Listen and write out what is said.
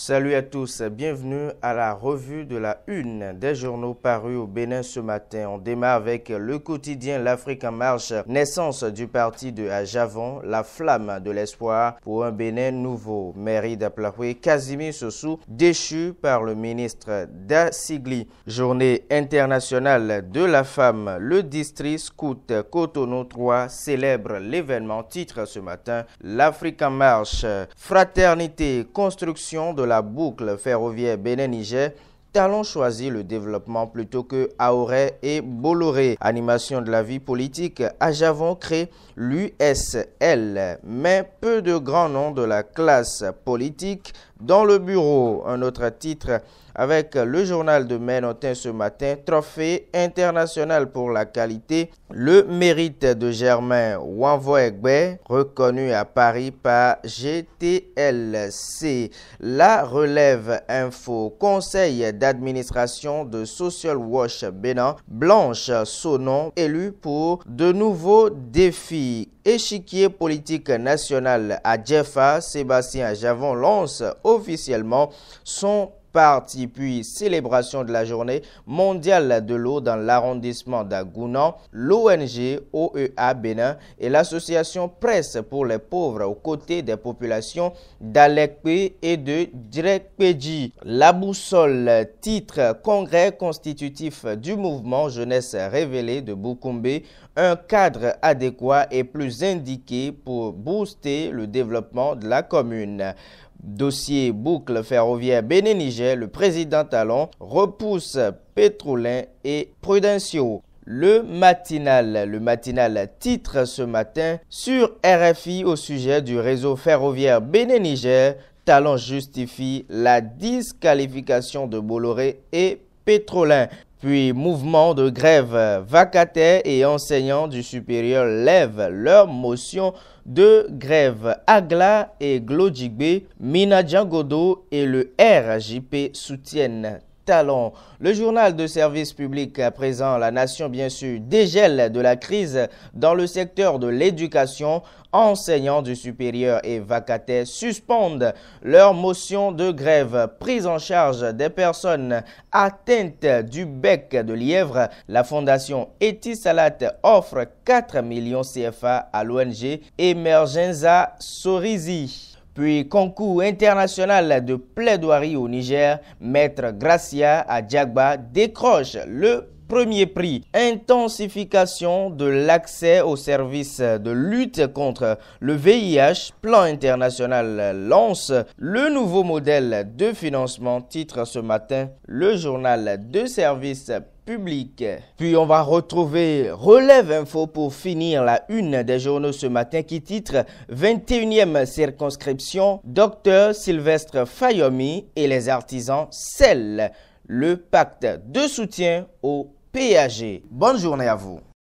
Salut à tous, bienvenue à la revue de la une des journaux parus au Bénin ce matin. On démarre avec le quotidien L'Afrique en marche, naissance du parti de Ajavon, la flamme de l'espoir pour un Bénin nouveau. Mairie d'Aplahoué, Casimir Sossou, déchu par le ministre Dassigli. Journée internationale de la femme, le district scout Cotonou 3 célèbre l'événement titre ce matin L'Afrique en marche, fraternité, construction de la boucle ferroviaire Bénin-Niger Talon choisit le développement plutôt que Aoré et Bolloré. Animation de la vie politique, Ajavon crée l'USL, mais peu de grands noms de la classe politique dans le bureau. Un autre titre avec le journal de Ménotin ce matin, Trophée international pour la qualité, le mérite de Germain Wanvoegbe, reconnu à Paris par GTLC. La relève info conseil d'administration de Social Watch Bénin, Blanche Sonon, élue pour de nouveaux défis. Échiquier politique national à Jeffa, Sébastien Javon lance officiellement son Parti puis célébration de la journée mondiale de l'eau dans l'arrondissement d'Agounan, l'ONG OEA Bénin et l'association Presse pour les pauvres aux côtés des populations d'Alekpe et de Drekpéji. La boussole titre Congrès constitutif du mouvement Jeunesse révélé de Bukumbe, un cadre adéquat et plus indiqué pour booster le développement de la commune. Dossier boucle ferroviaire Bénin-Niger, le président Talon repousse Pétrolin et Prudencio Le matinal, le matinal titre ce matin sur RFI au sujet du réseau ferroviaire Bénin-Niger. Talon justifie la disqualification de Bolloré et Pétrolin puis mouvement de grève. Vacataires et enseignants du supérieur lèvent leur motion de grève. Agla et Glodjigbe, Mina Djangodo et le RJP soutiennent le journal de service public à présent, la nation bien sûr dégèle de la crise dans le secteur de l'éducation. Enseignants du supérieur et vacataires suspendent leur motion de grève. Prise en charge des personnes atteintes du bec de lièvre, la fondation Etisalat offre 4 millions CFA à l'ONG Emergenza Sorisi. Puis concours international de plaidoirie au Niger, Maître Gracia Adjagba décroche le Premier prix, intensification de l'accès aux services de lutte contre le VIH, plan international lance le nouveau modèle de financement, titre ce matin le journal de services puis on va retrouver Relève Info pour finir la une des journaux ce matin qui titre 21e circonscription, Docteur Sylvestre Fayomi et les artisans scellent le pacte de soutien au PAG. Bonne journée à vous.